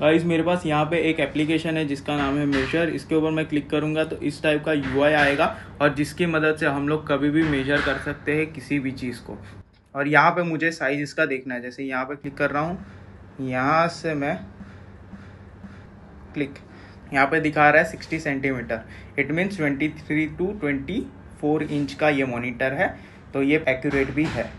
guys मेरे पास यहाँ पे एक एप्लीकेशन है जिसका नाम है मेजर इसके ऊपर मैं क्लिक करूँगा तो इस टाइप का यू आएगा और जिसकी मदद से हम लोग कभी भी मेजर कर सकते हैं किसी भी चीज़ को और यहाँ पे मुझे साइज़ इसका देखना है जैसे यहाँ पे क्लिक कर रहा हूँ यहाँ से मैं क्लिक यहाँ पे दिखा रहा है 60 centimetre it means 23 two twenty inch का ये मॉनिटर है तो ये एक्यूरेट भी है